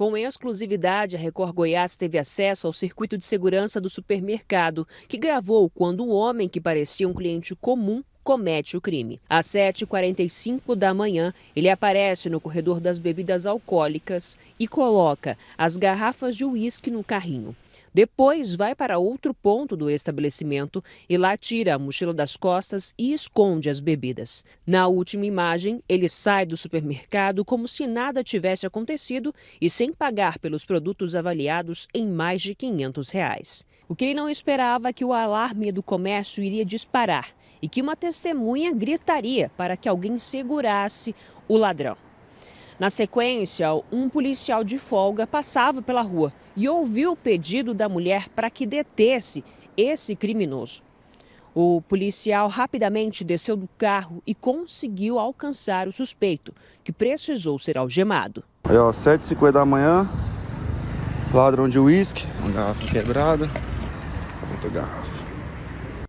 Com exclusividade, a Record Goiás teve acesso ao circuito de segurança do supermercado, que gravou quando um homem que parecia um cliente comum comete o crime. Às 7h45 da manhã, ele aparece no corredor das bebidas alcoólicas e coloca as garrafas de uísque no carrinho. Depois vai para outro ponto do estabelecimento e lá tira a mochila das costas e esconde as bebidas. Na última imagem, ele sai do supermercado como se nada tivesse acontecido e sem pagar pelos produtos avaliados em mais de 500 reais. O que ele não esperava é que o alarme do comércio iria disparar e que uma testemunha gritaria para que alguém segurasse o ladrão. Na sequência, um policial de folga passava pela rua e ouviu o pedido da mulher para que detesse esse criminoso. O policial rapidamente desceu do carro e conseguiu alcançar o suspeito, que precisou ser algemado. Aí, ó, 7h50 da manhã, ladrão de uísque, uma garrafa quebrada, outra garrafa.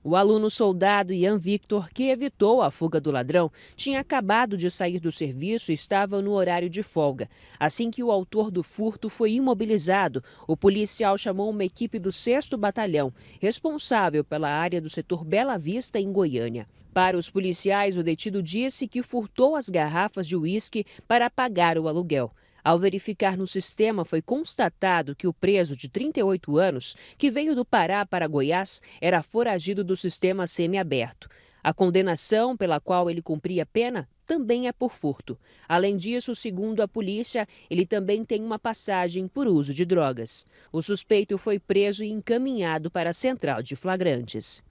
O aluno soldado Ian Victor, que evitou a fuga do ladrão, tinha acabado de sair do serviço e estava no horário de folga. Assim que o autor do furto foi imobilizado, o policial chamou uma equipe do 6 Batalhão, responsável pela área do setor Bela Vista, em Goiânia. Para os policiais, o detido disse que furtou as garrafas de uísque para pagar o aluguel. Ao verificar no sistema, foi constatado que o preso de 38 anos, que veio do Pará para Goiás, era foragido do sistema semiaberto. A condenação pela qual ele cumpria pena também é por furto. Além disso, segundo a polícia, ele também tem uma passagem por uso de drogas. O suspeito foi preso e encaminhado para a central de flagrantes.